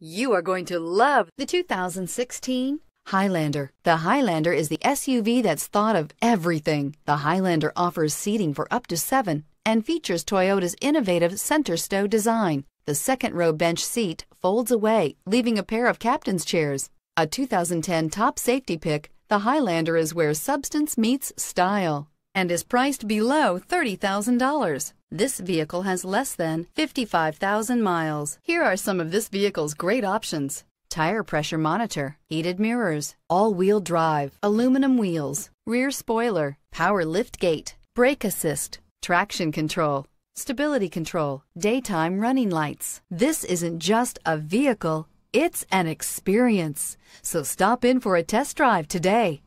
You are going to love the 2016 Highlander. The Highlander is the SUV that's thought of everything. The Highlander offers seating for up to seven and features Toyota's innovative center stow design. The second row bench seat folds away, leaving a pair of captain's chairs. A 2010 top safety pick, the Highlander is where substance meets style and is priced below $30,000. This vehicle has less than 55,000 miles. Here are some of this vehicle's great options. Tire pressure monitor, heated mirrors, all-wheel drive, aluminum wheels, rear spoiler, power lift gate, brake assist, traction control, stability control, daytime running lights. This isn't just a vehicle, it's an experience. So stop in for a test drive today.